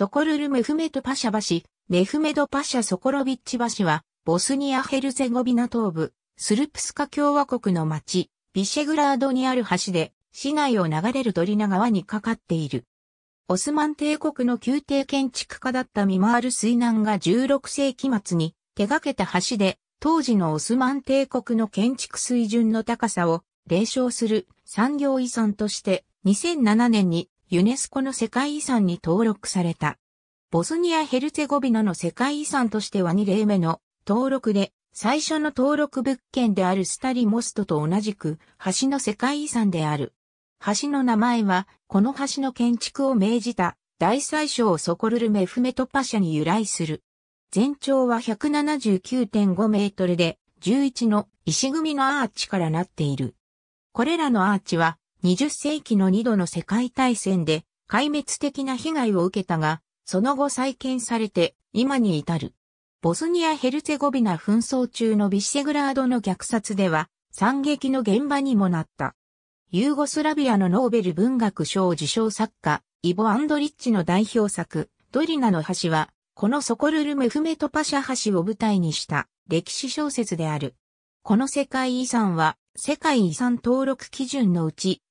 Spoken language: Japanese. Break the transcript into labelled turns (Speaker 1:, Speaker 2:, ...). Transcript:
Speaker 1: ソコルルメフメトパシャ橋、メフメドパシャソコロビッチ橋は、ボスニア・ヘルゼゴビナ東部、スルプスカ共和国の町、ビシェグラードにある橋で、市内を流れるドリナ川にかかっている。オスマン帝国の宮廷建築家だったミマール・水南が16世紀末に手掛けた橋で、当時のオスマン帝国の建築水準の高さを冷笑する産業遺産として2007年にユネスコの世界遺産に登録された。ボスニア・ヘルツェゴビナの世界遺産としては2例目の登録で、最初の登録物件であるスタリモストと同じく橋の世界遺産である。橋の名前は、この橋の建築を命じた大宰相ソコルルメフメトパ社に由来する。全長は179.5メートルで、11の石組みのアーチからなっている。これらのアーチは20世紀の2度の世界大戦で壊滅的な被害を受けたが、その後再建されて今に至る。ボスニア・ヘルツェゴビナ紛争中のビシェグラードの虐殺では惨劇の現場にもなった。ユーゴスラビアのノーベル文学賞受賞作家、イボ・アンドリッチの代表作、ドリナの橋は、このソコルル・ムフメトパシャ橋を舞台にした歴史小説である。この世界遺産は世界遺産登録基準のうち